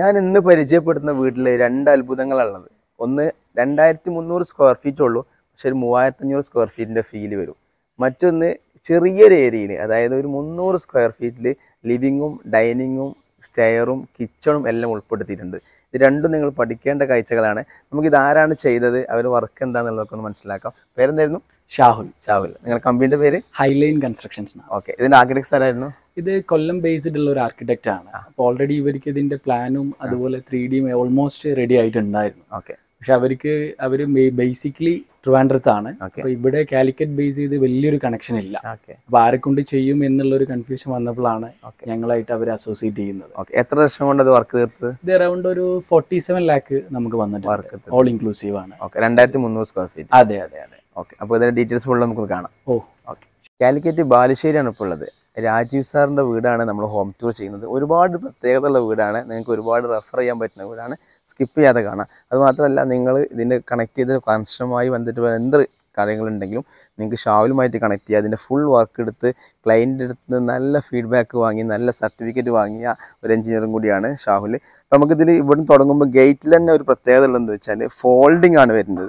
ഞാൻ ഇന്ന് പരിചയപ്പെടുന്ന വീട്ടിൽ രണ്ട് അത്ഭുതങ്ങളാണുള്ളത് ഒന്ന് രണ്ടായിരത്തി മുന്നൂറ് സ്ക്വയർ ഫീറ്റ് ഉള്ളൂ പക്ഷെ ഒരു മൂവായിരത്തഞ്ഞൂറ് സ്ക്വയർ ഫീറ്റിൻ്റെ ഫീല് വരും മറ്റൊന്ന് ചെറിയൊരു ഏരിയയിൽ അതായത് ഒരു മുന്നൂറ് സ്ക്വയർ ഫീറ്റിൽ ലിവിങ്ങും ഡൈനിങ്ങും സ്റ്റെയറും കിച്ചണും എല്ലാം ഉൾപ്പെടുത്തിയിട്ടുണ്ട് ഇത് രണ്ടും നിങ്ങൾ പഠിക്കേണ്ട കാഴ്ചകളാണ് നമുക്കിത് ആരാണ് ചെയ്തത് അവർ വർക്ക് എന്താണെന്നുള്ളതൊക്കെ ഒന്ന് മനസ്സിലാക്കാം പേരെന്തായിരുന്നു ഷാഹുൽ ഷാഹുൽ നിങ്ങളുടെ കമ്പനിയുടെ പേര് ഹൈലൈൻ കൺസ്ട്രക്ഷൻസ് ഓക്കെ ഇതിൻ്റെ ആഗ്രഹ ആരായിരുന്നു ഇത് കൊല്ലം ബേസ്ഡ് ഉള്ള ഒരു ആർക്കിടെക്റ്റ് ആണ് അപ്പോൾ ഓൾറെഡി ഇവർക്ക് ഇതിന്റെ പ്ലാനും അതുപോലെ ത്രീ ഡിയും ഓൾമോസ്റ്റ് റെഡി ആയിട്ടുണ്ടായിരുന്നു ഓക്കെ പക്ഷെ അവർക്ക് അവർ ബേസിക്കലി ട്രിവാൻഡ്രത്താണ് അപ്പൊ ഇവിടെ കാലിക്കറ്റ് ബേസ് ചെയ്ത് വലിയൊരു കണക്ഷൻ ഇല്ല അപ്പൊ ആരെക്കൊണ്ട് ചെയ്യും എന്നുള്ള ഒരു കൺഫ്യൂഷൻ വന്നപ്പോഴാണ് ഞങ്ങളായിട്ട് അവർ അസോസിയേറ്റ് ചെയ്യുന്നത് എത്ര വർഷം കൊണ്ട് വർക്ക് തീർത്ത് ഇത് അറൌണ്ട് ഒരു ഫോർട്ടി സെവൻ ലാക്ക് നമുക്ക് വന്നിട്ടുണ്ട് ഓൾ ഇൻക്ലൂസീവ് ആണ് രണ്ടായിരത്തി മുന്നൂറ് സ്ക്വയർ ഫീറ്റ് അതെ അതെ അതെ ഓക്കെ അപ്പോൾ ഇതിന്റെ ഡീറ്റെയിൽസ് ഫുൾ നമുക്ക് കാണാം ഓ ഓക്കെ കാലിക്കറ്റ് ബാലുശ്ശേരിയാണ് ഇപ്പോൾ ഉള്ളത് രാജീവ് സാറിൻ്റെ വീടാണ് നമ്മൾ ഹോം ടൂർ ചെയ്യുന്നത് ഒരുപാട് പ്രത്യേകതയുള്ള വീടാണ് നിങ്ങൾക്ക് ഒരുപാട് റെഫർ ചെയ്യാൻ പറ്റുന്ന വീടാണ് സ്കിപ്പ് ചെയ്യാതെ കാണാം അതുമാത്രമല്ല നിങ്ങൾ ഇതിൻ്റെ കണക്ട് ചെയ്ത് കൺസ്റ്റമായി വന്നിട്ട് എന്ത് കാര്യങ്ങളുണ്ടെങ്കിലും നിങ്ങൾക്ക് ഷാവിലുമായിട്ട് കണക്ട് ചെയ്യുക അതിൻ്റെ ഫുൾ വർക്ക് എടുത്ത് ക്ലയൻ്റ് അടുത്ത് നല്ല ഫീഡ്ബാക്ക് വാങ്ങി നല്ല സർട്ടിഫിക്കറ്റ് വാങ്ങിയ ഒരു എഞ്ചിനീയറും കൂടിയാണ് ഷാഹുൽ നമുക്കിതിൽ ഇവിടുന്ന് തുടങ്ങുമ്പോൾ ഗേറ്റിൽ തന്നെ ഒരു പ്രത്യേകത ഉള്ളതെന്ന് വെച്ചാൽ ഫോൾഡിംഗ് ആണ് വരുന്നത്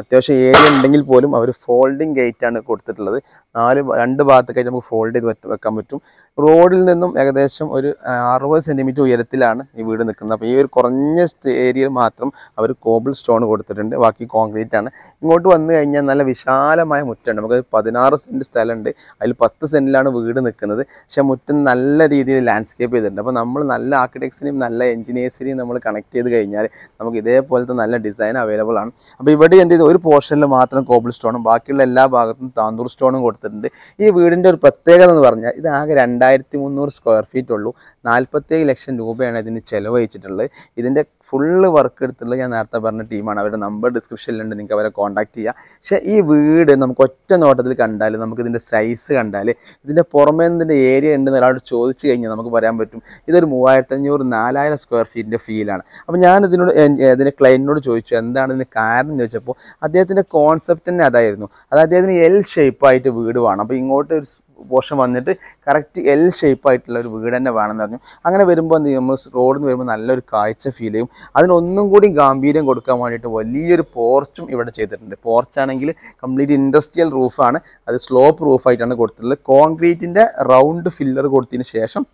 അത്യാവശ്യം ഏരിയ ഉണ്ടെങ്കിൽ പോലും അവർ ഫോൾഡിങ് ഗേറ്റ് ആണ് കൊടുത്തിട്ടുള്ളത് നാല് രണ്ട് ഭാഗത്തേക്ക് നമുക്ക് ഫോൾഡ് ചെയ്ത് വെക്കാൻ പറ്റും റോഡിൽ നിന്നും ഏകദേശം ഒരു അറുപത് സെൻറ്റിമീറ്റർ ഉയരത്തിലാണ് ഈ വീട് നിൽക്കുന്നത് അപ്പോൾ ഈ ഒരു കുറഞ്ഞ ഏരിയയിൽ മാത്രം അവർ കോബിൾ സ്റ്റോൺ കൊടുത്തിട്ടുണ്ട് ബാക്കി കോൺക്രീറ്റ് ആണ് ഇങ്ങോട്ട് വന്നു കഴിഞ്ഞാൽ നല്ല വിശാലമായ മുറ്റമുണ്ട് നമുക്ക് പതിനാറ് സെൻറ്റ് സ്ഥലമുണ്ട് അതിൽ പത്ത് സെൻറ്റിലാണ് വീട് നിൽക്കുന്നത് പക്ഷെ മുറ്റം നല്ല രീതിയിൽ ലാൻഡ്സ്കേപ്പ് ചെയ്തിട്ടുണ്ട് അപ്പോൾ നമ്മൾ നല്ല ആർക്കിടെക്ട്സിനെയും നല്ല എഞ്ചിനീയേഴ്സിനെയും നമ്മൾ കണക്ട് ചെയ്ത് കഴിഞ്ഞാൽ നമുക്ക് ഇതേപോലത്തെ നല്ല ഡിസൈൻ അവൈലബിൾ ആണ് അപ്പോൾ ഇവിടെ എന്ത് ചെയ്തു ഒരു പോർഷനിൽ മാത്രം കോബിൾ സ്റ്റോണും ബാക്കിയുള്ള എല്ലാ ഭാഗത്തും താന്തൂർ സ്റ്റോണും കൊടുത്തിട്ടുണ്ട് ഈ വീടിൻ്റെ ഒരു പ്രത്യേകത എന്ന് പറഞ്ഞാൽ ഇത് ആകെ രണ്ടായിരത്തി മുന്നൂറ് സ്ക്വയർ ഫീറ്റ് ഉള്ളൂ നാൽപ്പത്തേഴ് ലക്ഷം രൂപയാണ് ഇതിന് ചിലവഴിച്ചിട്ടുള്ളത് ഇതിൻ്റെ ഫുള്ള് വർക്ക് എടുത്തുള്ള ഞാൻ നേരത്തെ പറഞ്ഞ ടീമാണ് അവരുടെ നമ്പർ ഡിസ്ക്രിപ്ഷനിലുണ്ട് നിങ്ങൾക്ക് അവരെ കോൺടാക്ട് ചെയ്യാം പക്ഷേ ഈ വീട് നമുക്ക് ഒറ്റ നോട്ടത്തിൽ കണ്ടാൽ നമുക്ക് ഇതിൻ്റെ സൈസ് കണ്ടാൽ ഇതിൻ്റെ പുറമേ ഇതിൻ്റെ ഏരിയ ഉണ്ടെന്ന് ഒരാളോട് ചോദിച്ചു കഴിഞ്ഞാൽ നമുക്ക് പറയാൻ പറ്റും ഇതൊരു മൂവായിരത്തഞ്ഞൂറ് നാലായിരം സ്ക്വയർ ഫീറ്റിൻ്റെ ഫീലാണ് അപ്പോൾ ഞാൻ ഇതിനോട് ഇതിൻ്റെ ക്ലയൻറ്റിനോട് ചോദിച്ചു എന്താണ് ഇതിന് കാരണം ചോദിച്ചപ്പോൾ അദ്ദേഹത്തിൻ്റെ കോൺസെപ്റ്റ് തന്നെ അതായിരുന്നു അത് അദ്ദേഹത്തിന് എൽ ഷേപ്പായിട്ട് വീട് വേണം അപ്പോൾ ഇങ്ങോട്ട് ഒരു പോർഷൻ വന്നിട്ട് കറക്റ്റ് എൽ ഷേപ്പായിട്ടുള്ള ഒരു വീട് തന്നെ വേണമെന്ന് പറഞ്ഞു അങ്ങനെ വരുമ്പോൾ എന്ത് നമ്മൾ റോഡിൽ നിന്ന് വരുമ്പോൾ നല്ലൊരു കാഴ്ച ഫീൽ ചെയ്യും അതിനൊന്നും കൂടി ഗാംഭീര്യം കൊടുക്കാൻ വേണ്ടിയിട്ട് വലിയൊരു പോർച്ചും ഇവിടെ ചെയ്തിട്ടുണ്ട് പോർച്ചാണെങ്കിൽ കംപ്ലീറ്റ് ഇൻഡസ്ട്രിയൽ റൂഫാണ് അത് സ്ലോപ്പ് റൂഫായിട്ടാണ് കൊടുത്തിട്ടുള്ളത് കോൺക്രീറ്റിൻ്റെ റൗണ്ട് ഫില്ലർ കൊടുത്തതിന് ശേഷം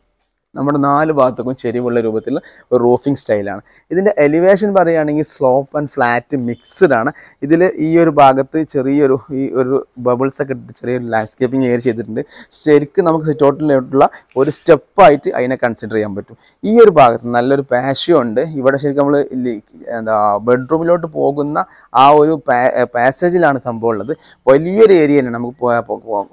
നമ്മുടെ നാല് ഭാഗത്തേക്കും ചെരിവുള്ള രൂപത്തിൽ ഒരു റൂഫിംഗ് സ്റ്റൈലാണ് ഇതിൻ്റെ എലിവേഷൻ പറയുകയാണെങ്കിൽ സ്ലോപ്പ് ആൻഡ് ഫ്ലാറ്റ് മിക്സ്ഡ് ആണ് ഇതിൽ ഈ ഒരു ഭാഗത്ത് ചെറിയൊരു ഈ ഒരു ബബിൾസ് ഒക്കെ ഇട്ട് ചെറിയൊരു ലാൻഡ്സ്കേപ്പിംഗ് ഏർ ചെയ്തിട്ടുണ്ട് ശരിക്കും നമുക്ക് ടോട്ടലായിട്ടുള്ള ഒരു സ്റ്റെപ്പായിട്ട് അതിനെ കൺസിഡർ ചെയ്യാൻ പറ്റും ഈ ഒരു ഭാഗത്ത് നല്ലൊരു പാഷ്യോ ഉണ്ട് ഇവിടെ ശരിക്കും നമ്മൾ എന്താ ബെഡ്റൂമിലോട്ട് പോകുന്ന ആ ഒരു പാസേജിലാണ് സംഭവം ഉള്ളത് വലിയൊരു ഏരിയ തന്നെ നമുക്ക്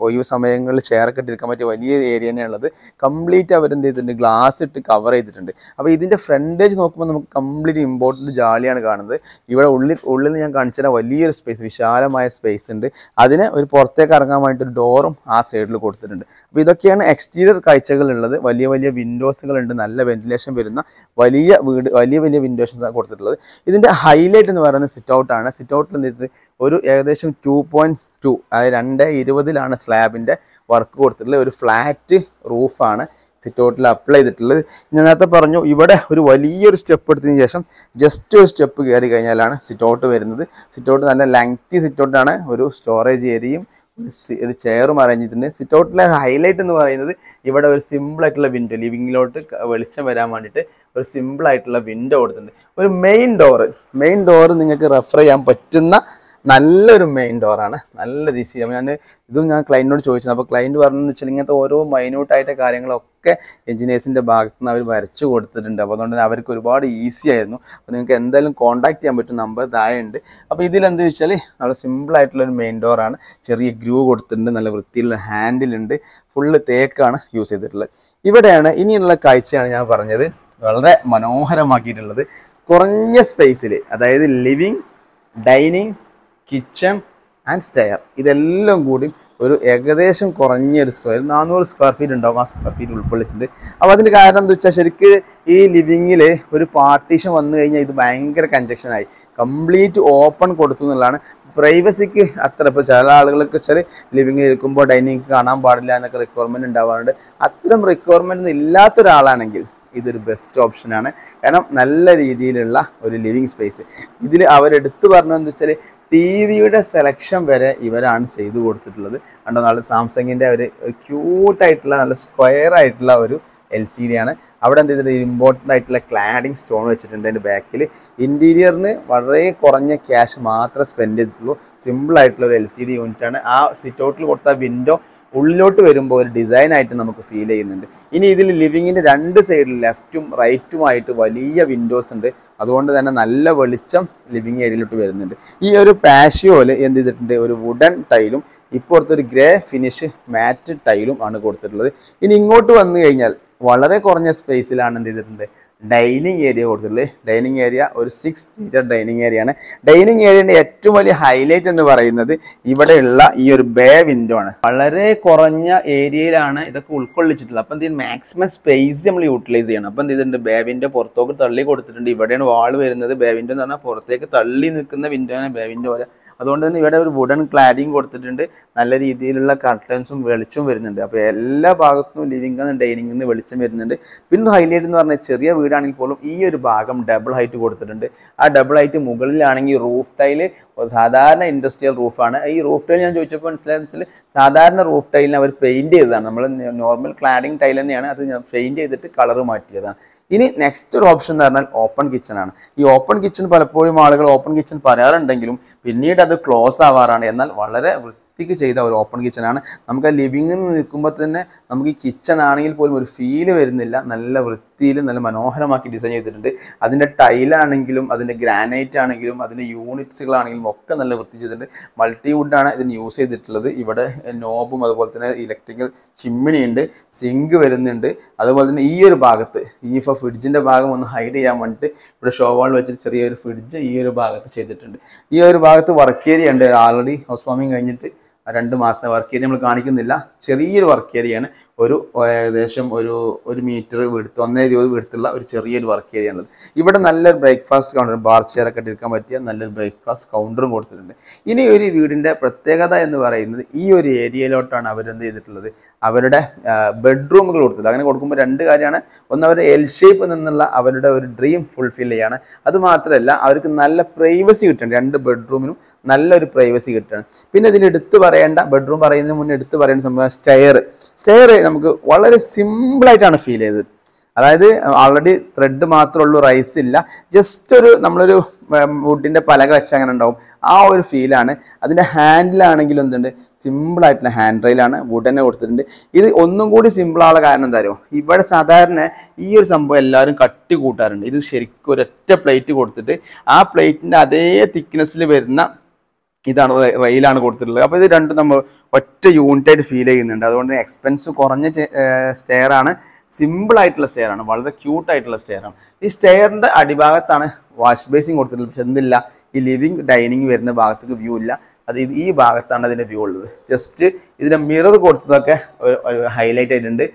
ഒഴിവ് സമയങ്ങളിൽ ചെയറൊക്കെ പറ്റിയ വലിയൊരു ഏരിയ തന്നെയാണ് ഉള്ളത് കംപ്ലീറ്റ് അവരെന്ത് ചെയ്തിട്ടുണ്ട് ചെയ്തിട്ടുണ്ട് ഗ്ലാസ് ഇട്ട് കവർ ചെയ്തിട്ടുണ്ട് അപ്പോൾ ഇതിൻ്റെ ഫ്രണ്ടേജ് നോക്കുമ്പോൾ നമുക്ക് കംപ്ലീറ്റ് ഇമ്പോർട്ടൻറ്റ് ജാലിയാണ് കാണുന്നത് ഇവിടെ ഉള്ളിൽ ഉള്ളിൽ ഞാൻ കാണിച്ചു തരാം വലിയൊരു സ്പേസ് വിശാലമായ സ്പേസ് ഉണ്ട് അതിന് ഒരു പുറത്തേക്ക് ഇറങ്ങാൻ വേണ്ടിയിട്ട് ഡോറും ആ സൈഡിൽ കൊടുത്തിട്ടുണ്ട് അപ്പോൾ ഇതൊക്കെയാണ് എക്സ്റ്റീരിയർ കാഴ്ചകളുള്ളത് വലിയ വലിയ വിൻഡോസുകളുണ്ട് നല്ല വെന്റിലേഷൻ വരുന്ന വലിയ വീട് വലിയ വലിയ വിൻഡോസ് കൊടുത്തിട്ടുള്ളത് ഇതിൻ്റെ ഹൈലൈറ്റ് എന്ന് പറയുന്നത് സിറ്റ് ഔട്ടാണ് സിറ്റ് ഔട്ടിൽ നിന്നിട്ട് ഒരു ഏകദേശം ടു പോയിൻറ്റ് ടു അതായത് രണ്ട് ഇരുപതിലാണ് സ്ലാബിൻ്റെ വർക്ക് കൊടുത്തിട്ടുള്ളത് ഒരു ഫ്ലാറ്റ് റൂഫാണ് സിറ്റ് ഔട്ടിൽ അപ്ലൈ ചെയ്തിട്ടുള്ളത് ഞാൻ നേരത്തെ പറഞ്ഞു ഇവിടെ ഒരു വലിയൊരു സ്റ്റെപ്പ് എടുത്തതിന് ശേഷം ജസ്റ്റ് ഒരു സ്റ്റെപ്പ് കയറി കഴിഞ്ഞാലാണ് സിറ്റ് ഔട്ട് വരുന്നത് സിറ്റ് ഔട്ട് നല്ല ലെങ്തി സിറ്റ് ഔട്ടാണ് ഒരു സ്റ്റോറേജ് ഏരിയയും ഒരു ചെയറും അറേഞ്ച് ചെയ്തിട്ടുണ്ട് സിറ്റ് ഔട്ടിലെ ഹൈലൈറ്റ് എന്ന് പറയുന്നത് ഇവിടെ ഒരു സിമ്പിളായിട്ടുള്ള വിൻഡോ ലിവിങ്ങിലോട്ട് വെളിച്ചം വരാൻ വേണ്ടിയിട്ട് ഒരു സിമ്പിളായിട്ടുള്ള വിൻഡോ കൊടുത്തിട്ടുണ്ട് ഒരു മെയിൻ ഡോറ് മെയിൻ ഡോറ് നിങ്ങൾക്ക് റെഫർ ചെയ്യാൻ പറ്റുന്ന നല്ലൊരു മെയിൻ ഡോറാണ് നല്ല രീതി ഞാൻ ഇതും ഞാൻ ക്ലൈൻറ്റിനോട് ചോദിച്ചത് അപ്പോൾ ക്ലൈൻറ്റ് പറഞ്ഞെന്ന് വെച്ചാൽ ഇങ്ങനത്തെ ഓരോ മൈന്യൂട്ടായിട്ട് കാര്യങ്ങളൊക്കെ കാര്യങ്ങളൊക്കെ എൻജിനീയേഴ്സിൻ്റെ ഭാഗത്ത് നിന്ന് അവർ വരച്ചു കൊടുത്തിട്ടുണ്ട് അപ്പോൾ അതുകൊണ്ട് തന്നെ അവർക്ക് ഒരുപാട് ഈസി ആയിരുന്നു അപ്പോൾ നിങ്ങൾക്ക് എന്തായാലും കോൺടാക്ട് ചെയ്യാൻ പറ്റും നമ്പർ താഴെ ഉണ്ട് അപ്പോൾ ഇതിലെന്ത് വെച്ചാൽ അവിടെ സിമ്പിളായിട്ടുള്ളൊരു മെയിൻ ഡോറാണ് ചെറിയ ഗ്രൂ കൊടുത്തിട്ടുണ്ട് നല്ല വൃത്തിയിലുള്ള ഹാൻഡിലുണ്ട് ഫുള്ള് തേക്കാണ് യൂസ് ചെയ്തിട്ടുള്ളത് ഇവിടെയാണ് ഇനിയുള്ള കാഴ്ചയാണ് ഞാൻ പറഞ്ഞത് വളരെ മനോഹരമാക്കിയിട്ടുള്ളത് കുറഞ്ഞ സ്പേസിൽ അതായത് living dining kitchen and stair ഇതെല്ലാം കൂടി ഒരു ഏകദേശം കുറഞ്ഞൊരു സ്ക്വയർ നാനൂറ് സ്ക്വയർ ഫീറ്റ് ഉണ്ടാവും ആ സ്ക്വയർ ഫീറ്റ് ഉൾക്കൊള്ളിച്ചിട്ടുണ്ട് അപ്പോൾ അതിൻ്റെ കാരണം എന്താ വെച്ചാൽ ശരിക്ക് ഈ ലിവിങ്ങിൽ ഒരു പാർട്ടീഷൻ വന്നു കഴിഞ്ഞാൽ ഇത് ഭയങ്കര കഞ്ചക്ഷനായി കംപ്ലീറ്റ് ഓപ്പൺ കൊടുത്തു എന്നുള്ളതാണ് പ്രൈവസിക്ക് അത്ര ഇപ്പോൾ ചില ആളുകൾക്ക് വെച്ചാൽ ലിവിങ്ങിൽ ഇരിക്കുമ്പോൾ ഡൈനിങ് കാണാൻ പാടില്ല എന്നൊക്കെ റിക്വയർമെൻറ്റ് ഉണ്ടാവാറുണ്ട് അത്തരം റിക്വയർമെൻറ്റ് ഇല്ലാത്തൊരാളാണെങ്കിൽ ഇതൊരു ബെസ്റ്റ് ഓപ്ഷനാണ് കാരണം നല്ല രീതിയിലുള്ള ഒരു ലിവിങ് സ്പേസ് ഇതിൽ അവരെടുത്ത് പറഞ്ഞതെന്ന് വെച്ചാൽ ടി വിയുടെ സെലക്ഷൻ വരെ ഇവരാണ് ചെയ്തു കൊടുത്തിട്ടുള്ളത് കണ്ടോ നാളെ സാംസങ്ങിൻ്റെ ഒരു ക്യൂട്ടായിട്ടുള്ള നല്ല സ്ക്വയർ ആയിട്ടുള്ള ഒരു എൽ സി ഡി ആണ് അവിടെ എന്ത് ചെയ്തിട്ടുണ്ട് ഇമ്പോർട്ടൻ്റ് ആയിട്ടുള്ള ക്ലാഡിങ് സ്റ്റോൺ വെച്ചിട്ടുണ്ട് അതിൻ്റെ ബാക്കിൽ ഇൻറ്റീരിയറിന് വളരെ കുറഞ്ഞ ക്യാഷ് മാത്രമേ സ്പെൻഡ് ചെയ്തിട്ടുള്ളൂ സിമ്പിൾ ആയിട്ടുള്ള ഒരു എൽ സി ഡി യൂണിറ്റാണ് ആ സിറ്റ് ഔട്ടിൽ കൊടുത്ത വിൻഡോ ഉള്ളിലോട്ട് വരുമ്പോൾ ഒരു ഡിസൈൻ ആയിട്ട് നമുക്ക് ഫീൽ ചെയ്യുന്നുണ്ട് ഇനി ഇതിൽ ലിവിങ്ങിൻ്റെ രണ്ട് സൈഡിൽ ലെഫ്റ്റും റൈറ്റുമായിട്ട് വലിയ വിൻഡോസ് ഉണ്ട് അതുകൊണ്ട് തന്നെ നല്ല വെളിച്ചം ലിവിങ് ഏരിയയിലോട്ട് വരുന്നുണ്ട് ഈ ഒരു പാഷ്യോയിൽ എന്ത് ചെയ്തിട്ടുണ്ട് ഒരു വുഡൻ ടൈലും ഇപ്പുറത്തൊരു ഗ്രേ ഫിനിഷ് മാറ്റ് ടൈലും ആണ് കൊടുത്തിട്ടുള്ളത് ഇനി ഇങ്ങോട്ട് വന്നു കഴിഞ്ഞാൽ വളരെ കുറഞ്ഞ സ്പേസിലാണ് എന്ത് ചെയ്തിട്ടുണ്ട് ഡൈനിങ് ഏരിയ കൊടുത്തിട്ടുള്ളത് ഡൈനിങ് ഏരിയ ഒരു സിക്സ് സീറ്റർ ഡൈനിങ് ഏരിയ ആണ് ഡൈനിങ് ഏരിയയുടെ ഏറ്റവും വലിയ ഹൈലൈറ്റ് എന്ന് പറയുന്നത് ഇവിടെയുള്ള ഈ ഒരു ബേ വിൻഡോ ആണ് വളരെ കുറഞ്ഞ ഏരിയയിലാണ് ഇതൊക്കെ ഉൾക്കൊള്ളിച്ചിട്ടുള്ളത് അപ്പം എന്ത് മാക്സിമം സ്പേസ് നമ്മൾ യൂട്ടിലൈസ് ചെയ്യണം അപ്പം എന്ത് ചെയ്തിട്ടുണ്ട് ബേ വിൻഡോ പുറത്തോട്ട് തള്ളി കൊടുത്തിട്ടുണ്ട് ഇവിടെയാണ് വാൾ വരുന്നത് ബേ വിൻഡോ എന്ന് പറഞ്ഞാൽ പുറത്തേക്ക് തള്ളി നിൽക്കുന്ന വിൻഡോ ആണ് ബേ വിൻഡോ വരെ അതുകൊണ്ട് തന്നെ ഇവിടെ ഒരു വുഡൻ ക്ലാഡിങ് കൊടുത്തിട്ടുണ്ട് നല്ല രീതിയിലുള്ള കർട്ടൻസും വെളിച്ചവും വരുന്നുണ്ട് അപ്പോൾ എല്ലാ ഭാഗത്തും ലിവിംഗിൽ നിന്ന് നിന്ന് വെളിച്ചം വരുന്നുണ്ട് പിന്നെ ഹൈലൈറ്റ് എന്ന് പറഞ്ഞാൽ ചെറിയ വീടാണെങ്കിൽ പോലും ഈ ഒരു ഭാഗം ഡബിൾ ഹൈറ്റ് കൊടുത്തിട്ടുണ്ട് ആ ഡബിൾ ഹൈറ്റ് മുകളിലാണെങ്കിൽ റൂഫ് ടൈല് സാധാരണ ഇൻഡസ്ട്രിയൽ റൂഫാണ് ഈ റൂഫ് ടൈൽ ഞാൻ ചോദിച്ചപ്പോൾ മനസ്സിലായെന്ന് വെച്ചാൽ സാധാരണ റൂഫ് ടൈലിന് അവർ പെയിൻറ് ചെയ്തതാണ് നമ്മൾ നോർമൽ ക്ലാഡിങ് ടൈൽ തന്നെയാണ് അത് പെയിന്റ് പെയിൻറ് ചെയ്തിട്ട് കളർ മാറ്റിയതാണ് ഇനി നെക്സ്റ്റ് ഒരു ഓപ്ഷൻ എന്ന് പറഞ്ഞാൽ ഓപ്പൺ കിച്ചൺ ആണ് ഈ ഓപ്പൺ കിച്ചൺ പലപ്പോഴും ആളുകൾ ഓപ്പൺ കിച്ചൺ പറയാറുണ്ടെങ്കിലും പിന്നീട് അത് ക്ലോസ് ആവാറാണ് എന്നാൽ വളരെ വൃത്തിക്ക് ചെയ്ത ഒരു ഓപ്പൺ ആണ് നമുക്ക് ആ നിന്ന് നിൽക്കുമ്പോൾ തന്നെ നമുക്ക് ഈ കിച്ചൺ ആണെങ്കിൽ പോലും ഒരു ഫീല് വരുന്നില്ല നല്ല വൃത്തി ഭിത്തിയിൽ നല്ല മനോഹരമാക്കി ഡിസൈൻ ചെയ്തിട്ടുണ്ട് അതിൻ്റെ ടൈലാണെങ്കിലും അതിൻ്റെ ഗ്രാനൈറ്റ് ആണെങ്കിലും അതിൻ്റെ യൂണിറ്റ്സുകളാണെങ്കിലും ഒക്കെ നല്ല വൃത്തി ചെയ്തിട്ടുണ്ട് മൾട്ടി വുഡാണ് ഇതിന് യൂസ് ചെയ്തിട്ടുള്ളത് ഇവിടെ നോബും അതുപോലെ തന്നെ ഇലക്ട്രിക്കൽ ചിമ്മിനി ഉണ്ട് സിങ്ക് വരുന്നുണ്ട് അതുപോലെ തന്നെ ഈ ഒരു ഭാഗത്ത് ഈ ഇപ്പോൾ ഫ്രിഡ്ജിൻ്റെ ഭാഗം ഒന്ന് ഹൈഡ് ചെയ്യാൻ വേണ്ടിയിട്ട് ഇവിടെ ഷോ വാൾ വെച്ചിട്ട് ചെറിയൊരു ഫ്രിഡ്ജ് ഈ ഒരു ഭാഗത്ത് ചെയ്തിട്ടുണ്ട് ഈ ഒരു ഭാഗത്ത് വർക്ക് ഏരിയ ഉണ്ട് ആൾറെഡി ഹൗസ് വാമിങ് കഴിഞ്ഞിട്ട് രണ്ട് മാസത്തെ വർക്ക് ഏരിയ നമ്മൾ കാണിക്കുന്നില്ല ചെറിയൊരു വർക്ക് ഏരിയയാണ് ഒരു ഏകദേശം ഒരു ഒരു മീറ്റർ വെടുത്ത് ഒന്നേ ഇരുപത് വെടുത്തുള്ള ഒരു ചെറിയൊരു വർക്ക് ഏരിയ ഉള്ളത് ഇവിടെ നല്ലൊരു ബ്രേക്ക്ഫാസ്റ്റ് കൗണ്ടർ ബാർ ചെയർ ഒക്കെ എടുക്കാൻ പറ്റിയ നല്ലൊരു ബ്രേക്ക്ഫാസ്റ്റ് കൗണ്ടറും കൊടുത്തിട്ടുണ്ട് ഇനി ഒരു വീടിൻ്റെ പ്രത്യേകത എന്ന് പറയുന്നത് ഈ ഒരു ഏരിയയിലോട്ടാണ് അവരെന്ത് ചെയ്തിട്ടുള്ളത് അവരുടെ ബെഡ്റൂമുകൾ കൊടുത്തത് അങ്ങനെ കൊടുക്കുമ്പോൾ രണ്ട് കാര്യമാണ് ഒന്ന് അവർ എൽ ഷേപ്പ് നിന്നുള്ള അവരുടെ ഒരു ഡ്രീം ഫുൾഫിൽ ചെയ്യാണ് അതുമാത്രമല്ല അവർക്ക് നല്ല പ്രൈവസി കിട്ടുന്നുണ്ട് രണ്ട് ബെഡ്റൂമിനും നല്ലൊരു പ്രൈവസി കിട്ടുകയാണ് പിന്നെ ഇതിൽ എടുത്തു പറയേണ്ട ബെഡ്റൂം പറയുന്നതിന് മുന്നേ എടുത്തു പറയേണ്ട സംഭവം സ്റ്റെയർ സ്റ്റെയർ നമുക്ക് വളരെ സിമ്പിളായിട്ടാണ് ഫീൽ ചെയ്തത് അതായത് ഓൾറെഡി ത്രെഡ് മാത്രമേ ഉള്ളൂ റൈസ് ഇല്ല ജസ്റ്റ് ഒരു നമ്മളൊരു വുഡിൻ്റെ പലക വെച്ച് അങ്ങനെ ഉണ്ടാവും ആ ഒരു ഫീലാണ് അതിൻ്റെ ഹാൻഡിലാണെങ്കിലും എന്തുണ്ട് സിമ്പിളായിട്ടുള്ള ഹാൻഡ് റെയിലാണ് വുഡനെ കൊടുത്തിട്ടുണ്ട് ഇത് ഒന്നും കൂടി സിമ്പിളായുള്ള കാരണം എന്താ അറിയുമോ ഇവിടെ സാധാരണ ഈ ഒരു സംഭവം എല്ലാവരും കട്ടി കൂട്ടാറുണ്ട് ഇത് ശരിക്കും ഒരൊറ്റ പ്ലേറ്റ് കൊടുത്തിട്ട് ആ പ്ലേറ്റിൻ്റെ അതേ തിക്നെസ്സിൽ വരുന്ന ഇതാണ് റെയിലാണ് കൊടുത്തിട്ടുള്ളത് അപ്പോൾ ഇത് രണ്ടും നമ്മൾ ഒറ്റ യൂണിറ്റായിട്ട് ഫീൽ ചെയ്യുന്നുണ്ട് അതുകൊണ്ട് എക്സ്പെൻസ് കുറഞ്ഞ സ്റ്റെയർ ആണ് സിമ്പിൾ ആയിട്ടുള്ള സ്റ്റെയർ ആണ് വളരെ ക്യൂട്ടായിട്ടുള്ള ആയിട്ടുള്ള സ്റ്റെയർ ആണ് ഈ സ്റ്റെയറിൻ്റെ അടിഭാഗത്താണ് വാഷ് ബേസിങ് കൊടുത്തിട്ടുള്ളത് പക്ഷെ എന്തില്ല ഈ ലിവിങ് ഡൈനിങ് വരുന്ന ഭാഗത്തേക്ക് വ്യൂ ഇല്ല അത് ഈ ഭാഗത്താണ് അതിൻ്റെ വ്യൂ ഉള്ളത് ജസ്റ്റ് ഇതിൻ്റെ മിറർ കൊടുത്തതൊക്കെ ഹൈലൈറ്റ് ആയിട്ടുണ്ട്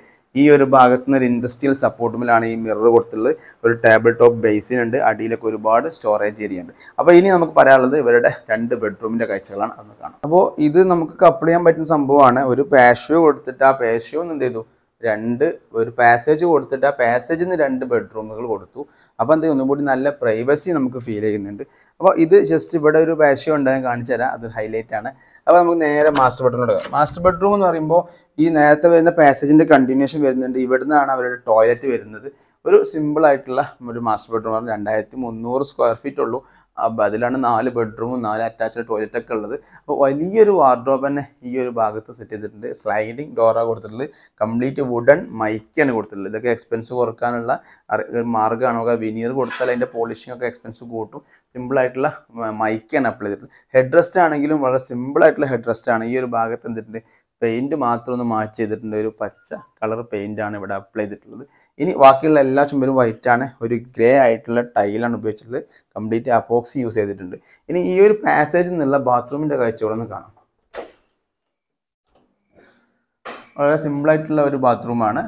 ഈ ഒരു ഭാഗത്ത് നിന്ന് ഒരു ഇൻഡസ്ട്രിയൽ സപ്പോർട്ടുമിലാണ് ഈ മിറർ കൊടുത്തുള്ളത് ഒരു ടേബിൾ ടോപ്പ് ബേസിൻ ഉണ്ട് അടിയിലൊക്കെ ഒരുപാട് സ്റ്റോറേജ് ഏരിയ ഉണ്ട് അപ്പോൾ ഇനി നമുക്ക് പറയാനുള്ളത് ഇവരുടെ രണ്ട് ബെഡ്റൂമിൻ്റെ കാഴ്ചകളാണ് അന്ന് കാണാം അപ്പോൾ ഇത് നമുക്ക് കപ്പിൾ ചെയ്യാൻ പറ്റുന്ന സംഭവമാണ് ഒരു പേഷ്യോ കൊടുത്തിട്ട് ആ പേഷ്യോ എന്ത് ചെയ്തു രണ്ട് ഒരു പാസേജ് കൊടുത്തിട്ട് ആ പാസേജിൽ നിന്ന് രണ്ട് ബെഡ്റൂമുകൾ കൊടുത്തു അപ്പോൾ എന്തെങ്കിലും കൂടി നല്ല പ്രൈവസി നമുക്ക് ഫീൽ ചെയ്യുന്നുണ്ട് അപ്പോൾ ഇത് ജസ്റ്റ് ഇവിടെ ഒരു പാഷ്യോ ഉണ്ടെന്ന് കാണിച്ചു തരാം അത് ഹൈലൈറ്റ് ആണ് അപ്പോൾ നമുക്ക് നേരെ മാസ്റ്റർ ബെഡ്റൂം കാണാം മാസ്റ്റർ ബെഡ്റൂം എന്ന് പറയുമ്പോൾ ഈ നേരത്തെ വരുന്ന പാസേജിൻ്റെ കണ്ടിന്യൂഷൻ വരുന്നുണ്ട് ഇവിടുന്നാണ് അവരുടെ ടോയ്ലറ്റ് വരുന്നത് ഒരു സിമ്പിൾ ആയിട്ടുള്ള ഒരു മാസ്റ്റർ ബെഡ്റൂം രണ്ടായിരത്തി മുന്നൂറ് സ്ക്വയർ ഫീറ്റ് ഉള്ളൂ അതിലാണ് നാല് ബെഡ്റൂമും നാല് അറ്റാച്ച്ഡ് ടോയ്ലറ്റ് ഒക്കെ ഉള്ളത് അപ്പോൾ വലിയൊരു വാർഡ്രോബ് തന്നെ ഈ ഒരു ഭാഗത്ത് സെറ്റ് ചെയ്തിട്ടുണ്ട് സ്ലൈഡിങ് ഡോറാണ് കൊടുത്തിട്ടുള്ളത് കംപ്ലീറ്റ് വുഡൻ മൈക്കാണ് കൊടുത്തിട്ടുള്ളത് ഇതൊക്കെ എക്സ്പെൻസ് കുറക്കാനുള്ള മാർഗ്ഗമാണ് നമുക്ക് വിനീർ കൊടുത്താൽ അതിൻ്റെ പോളിഷിംഗ് ഒക്കെ എക്സ്പെൻസ് കൂട്ടും സിമ്പിളായിട്ടുള്ള മൈക്കാണ് അപ്ലൈ ചെയ്തിട്ടുള്ളത് ഹെഡ് റെസ്റ്റ് ആണെങ്കിലും വളരെ സിമ്പിളായിട്ടുള്ള ഹെഡ് റെസ്റ്റ് ആണ് ഈ ഒരു ഭാഗത്ത് എന്തിട്ടുണ്ട് പെയിൻറ്റ് മാത്രം ഒന്ന് മാച്ച് ചെയ്തിട്ടുണ്ട് ഒരു പച്ച കളർ ആണ് ഇവിടെ അപ്ലൈ ചെയ്തിട്ടുള്ളത് ഇനി ബാക്കിയുള്ള എല്ലാ ചുമരും വൈറ്റ് ആണ് ഒരു ഗ്രേ ആയിട്ടുള്ള ടൈലാണ് ഉപയോഗിച്ചിട്ടുള്ളത് കംപ്ലീറ്റ് അപ്പോക്സി യൂസ് ചെയ്തിട്ടുണ്ട് ഇനി ഈ ഒരു പാസേജ് നിന്നുള്ള ബാത്റൂമിൻ്റെ കാഴ്ചകളൊന്ന് കാണാം വളരെ സിമ്പിളായിട്ടുള്ള ഒരു ബാത്റൂമാണ്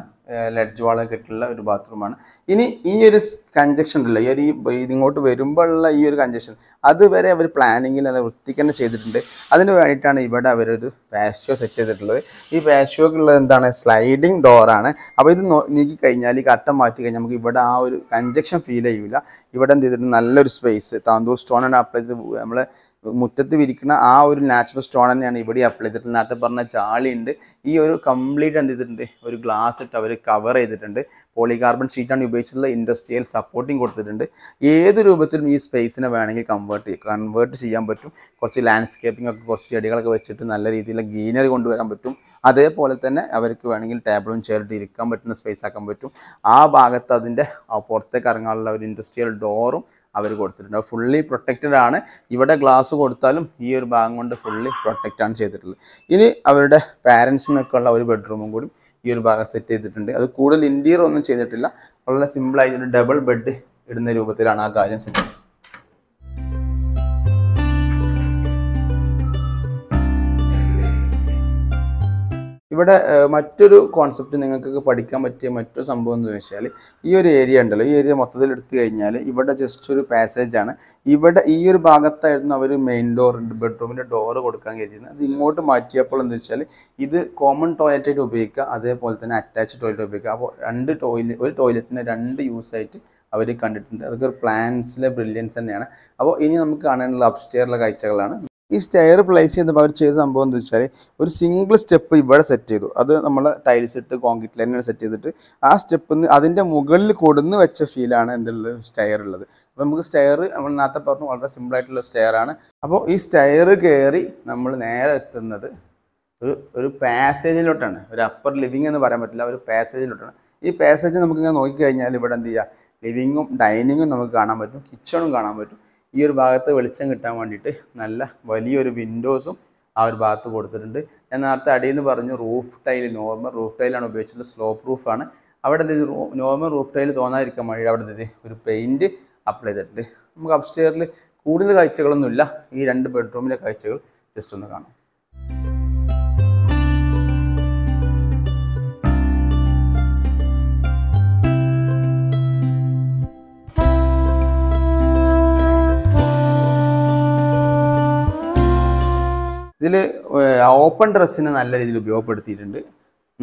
ലഡ്ജ് വാളൊക്കെ ഇട്ടുള്ള ഒരു ബാത്റൂമാണ് ഇനി ഈ ഒരു കഞ്ചക്ഷൻ ഉണ്ടല്ലോ ഈ ഒരു ഇതിങ്ങോട്ട് വരുമ്പോഴുള്ള ഈ ഒരു കഞ്ചക്ഷൻ അതുവരെ അവർ പ്ലാനിങ്ങിൽ നല്ല വൃത്തിക്ക് തന്നെ ചെയ്തിട്ടുണ്ട് അതിന് വേണ്ടിയിട്ടാണ് ഇവിടെ അവരൊരു പാഷ്യോ സെറ്റ് ചെയ്തിട്ടുള്ളത് ഈ പാഷ്യോക്കുള്ളത് എന്താണ് സ്ലൈഡിങ് ഡോറാണ് അപ്പോൾ ഇത് നീക്കി കഴിഞ്ഞാൽ ഈ കട്ടം മാറ്റി കഴിഞ്ഞാൽ നമുക്ക് ഇവിടെ ആ ഒരു കഞ്ചക്ഷൻ ഫീൽ ചെയ്യില്ല ഇവിടെ എന്ത് ചെയ്തിട്ടുണ്ട് നല്ലൊരു സ്പേസ് താന്തൂർ സ്റ്റോണാണ് അപ്ലൈ ചെയ്ത് നമ്മൾ മുറ്റത്ത് വിരിക്കുന്ന ആ ഒരു നാച്ചുറൽ സ്റ്റോൺ തന്നെയാണ് ഇവിടെ അപ്ലൈ ചെയ്തിട്ടുള്ളത് നേരത്തെ പറഞ്ഞ ചാളിയുണ്ട് ഈ ഒരു കംപ്ലീറ്റ് എന്ത് ചെയ്തിട്ടുണ്ട് ഒരു ഗ്ലാസ് ഇട്ട് അവർ കവർ ചെയ്തിട്ടുണ്ട് പോളികാർബൺ ഷീറ്റാണ് ഉപയോഗിച്ചിട്ടുള്ള ഇൻഡസ്ട്രിയൽ സപ്പോർട്ടിങ് കൊടുത്തിട്ടുണ്ട് ഏത് രൂപത്തിലും ഈ സ്പേസിനെ വേണമെങ്കിൽ കൺവേർട്ട് കൺവേർട്ട് ചെയ്യാൻ പറ്റും കുറച്ച് ലാൻഡ്സ്കേപ്പിംഗ് ഒക്കെ കുറച്ച് ചെടികളൊക്കെ വെച്ചിട്ട് നല്ല രീതിയിലുള്ള ഗ്രീനറി കൊണ്ടുവരാൻ പറ്റും അതേപോലെ തന്നെ അവർക്ക് വേണമെങ്കിൽ ടേബിളും ചെയറിട്ട് ഇരിക്കാൻ പറ്റുന്ന സ്പേസ് ആക്കാൻ പറ്റും ആ ഭാഗത്ത് അതിൻ്റെ പുറത്തേക്ക് ഇറങ്ങാനുള്ള ഒരു ഇൻഡസ്ട്രിയൽ ഡോറും അവർ കൊടുത്തിട്ടുണ്ട് ഫുള്ളി പ്രൊട്ടക്റ്റഡ് ആണ് ഇവിടെ ഗ്ലാസ് കൊടുത്താലും ഈ ഒരു ഭാഗം കൊണ്ട് ഫുള്ളി പ്രൊട്ടക്റ്റ് ആണ് ചെയ്തിട്ടുള്ളത് ഇനി അവരുടെ പാരൻസിനൊക്കെ ഉള്ള ഒരു ബെഡ്റൂമും കൂടി ഈ ഒരു ഭാഗം സെറ്റ് ചെയ്തിട്ടുണ്ട് അത് കൂടുതൽ ഇൻറ്റീരിയർ ഒന്നും ചെയ്തിട്ടില്ല വളരെ സിമ്പിളായിട്ട് ഒരു ഡബിൾ ബെഡ് ഇടുന്ന രൂപത്തിലാണ് ആ കാര്യം സെറ്റ് ഇവിടെ മറ്റൊരു കോൺസെപ്റ്റ് നിങ്ങൾക്ക് പഠിക്കാൻ പറ്റിയ മറ്റൊരു സംഭവം എന്ന് വെച്ചാൽ ഈ ഒരു ഏരിയ ഉണ്ടല്ലോ ഈ ഏരിയ മൊത്തത്തിൽ എടുത്തു കഴിഞ്ഞാൽ ഇവിടെ ജസ്റ്റ് ഒരു പാസേജ് ആണ് ഇവിടെ ഈ ഒരു ഭാഗത്തായിരുന്നു അവർ മെയിൻ ഡോർ ബെഡ്റൂമിൻ്റെ ഡോറ് കൊടുക്കാൻ കഴിയുന്നത് അത് ഇങ്ങോട്ട് മാറ്റിയപ്പോൾ എന്ന് വെച്ചാൽ ഇത് കോമൺ ടോയ്ലറ്റായിട്ട് ഉപയോഗിക്കുക അതേപോലെ തന്നെ അറ്റാച്ച് ടോയ്ലറ്റ് ഉപയോഗിക്കുക അപ്പോൾ രണ്ട് ടോയ്ലറ്റ് ഒരു ടോയ്ലറ്റിന് രണ്ട് യൂസായിട്ട് അവർ കണ്ടിട്ടുണ്ട് അതൊക്കെ ഒരു പ്ലാൻസിലെ ബ്രില്യൻസ് തന്നെയാണ് അപ്പോൾ ഇനി നമുക്ക് കാണാനുള്ള അപ്സ്റ്റെയറിലെ കാഴ്ചകളാണ് ഈ സ്റ്റെയർ പ്ലേസ് ചെയ്യുമ്പോൾ അവർ ചെയ്ത സംഭവം എന്ന് വെച്ചാൽ ഒരു സിംഗിൾ സ്റ്റെപ്പ് ഇവിടെ സെറ്റ് ചെയ്തു അത് നമ്മൾ ടൈൽസ് ഇട്ട് കോൺക്രീറ്റ് ലൈനാണ് സെറ്റ് ചെയ്തിട്ട് ആ സ്റ്റെപ്പ് അതിൻ്റെ മുകളിൽ കൊടുന്ന് വെച്ച ഫീലാണ് എന്തുള്ളത് സ്റ്റെയർ ഉള്ളത് അപ്പോൾ നമുക്ക് സ്റ്റെയർ നമ്മൾ നേരത്തെ പറഞ്ഞു വളരെ സിമ്പിൾ ആയിട്ടുള്ള സ്റ്റെയർ ആണ് അപ്പോൾ ഈ സ്റ്റെയർ കയറി നമ്മൾ നേരെ എത്തുന്നത് ഒരു ഒരു പാസേജിലോട്ടാണ് ഒരു അപ്പർ ലിവിങ് എന്ന് പറയാൻ പറ്റില്ല ഒരു പാസേജിലോട്ടാണ് ഈ പാസേജ് നമുക്ക് ഇങ്ങനെ നോക്കിക്കഴിഞ്ഞാൽ ഇവിടെ എന്ത് ചെയ്യുക ലിവിങ്ങും ഡൈനിങ്ങും നമുക്ക് കാണാൻ പറ്റും കിച്ചണും കാണാൻ പറ്റും ഈ ഒരു ഭാഗത്ത് വെളിച്ചം കിട്ടാൻ വേണ്ടിയിട്ട് നല്ല വലിയൊരു വിൻഡോസും ആ ഒരു ഭാഗത്ത് കൊടുത്തിട്ടുണ്ട് ഞാൻ നേരത്തെ അടിയിൽ നിന്ന് പറഞ്ഞു റൂഫ് ടൈൽ നോർമൽ റൂഫ് ടൈലാണ് ഉപയോഗിച്ചിട്ടുള്ളത് സ്ലോപ്പ് റൂഫാണ് അവിടെ നോർമൽ റൂഫ് ടൈൽ തോന്നാതിരിക്കാൻ വേണ്ടി അവിടെ ഒരു പെയിൻറ് അപ്ലൈ ചെയ്തിട്ടുണ്ട് നമുക്ക് അപ്സ്റ്റെയറിൽ കൂടുതൽ കാഴ്ചകളൊന്നുമില്ല ഈ രണ്ട് ബെഡ്റൂമിലെ കാഴ്ചകൾ ജസ്റ്റ് ഒന്ന് കാണാം ഇതിൽ ഓപ്പൺ ഡ്രസ്സിനെ നല്ല രീതിയിൽ ഉപയോഗപ്പെടുത്തിയിട്ടുണ്ട്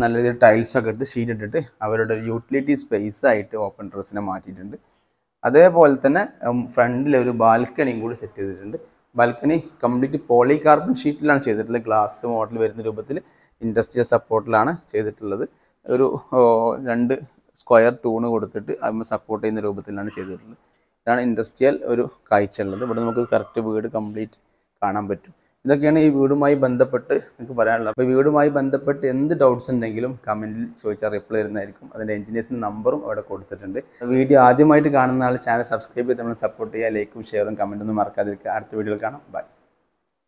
നല്ല രീതിയിൽ ടൈൽസൊക്കെ ഇട്ട് ഷീറ്റ് ഇട്ടിട്ട് അവരുടെ യൂട്ടിലിറ്റി സ്പേസ് ആയിട്ട് ഓപ്പൺ ഡ്രസ്സിനെ മാറ്റിയിട്ടുണ്ട് അതേപോലെ തന്നെ ഫ്രണ്ടിൽ ഒരു ബാൽക്കണിയും കൂടി സെറ്റ് ചെയ്തിട്ടുണ്ട് ബാൽക്കണി കംപ്ലീറ്റ് പോളി കാർബൺ ഷീറ്റിലാണ് ചെയ്തിട്ടുള്ളത് ഗ്ലാസ് മോഡൽ വരുന്ന രൂപത്തിൽ ഇൻഡസ്ട്രിയൽ സപ്പോർട്ടിലാണ് ചെയ്തിട്ടുള്ളത് ഒരു രണ്ട് സ്ക്വയർ തൂണ് കൊടുത്തിട്ട് അതിന് സപ്പോർട്ട് ചെയ്യുന്ന രൂപത്തിലാണ് ചെയ്തിട്ടുള്ളത് ഇതാണ് ഇൻഡസ്ട്രിയൽ ഒരു കാഴ്ച ഉള്ളത് ഇവിടെ നമുക്ക് കറക്റ്റ് വീട് കംപ്ലീറ്റ് കാണാൻ പറ്റും ഇതൊക്കെയാണ് ഈ വീടുമായി ബന്ധപ്പെട്ട് നിങ്ങൾക്ക് പറയാനുള്ളത് അപ്പോൾ വീടുമായി ബന്ധപ്പെട്ട് എന്ത് ഡൗട്ട്സ് ഉണ്ടെങ്കിലും കമൻറ്റിൽ ചോദിച്ചാൽ റിപ്ലൈ തരുന്നതായിരിക്കും അതിൻ്റെ എഞ്ചിനീയേഴ്സിൻ്റെ നമ്പറും അവിടെ കൊടുത്തിട്ടുണ്ട് വീഡിയോ ആദ്യമായിട്ട് കാണുന്ന ആൾ ചാനൽ സബ്സ്ക്രൈബ് ചെയ്ത് നമ്മൾ സപ്പോർട്ട് ചെയ്യുക ലൈക്കും ഷെയറും കമൻറ്റൊന്നും മറക്കാതിരിക്കുക അടുത്ത വീഡിയോയിൽ കാണാം ബൈ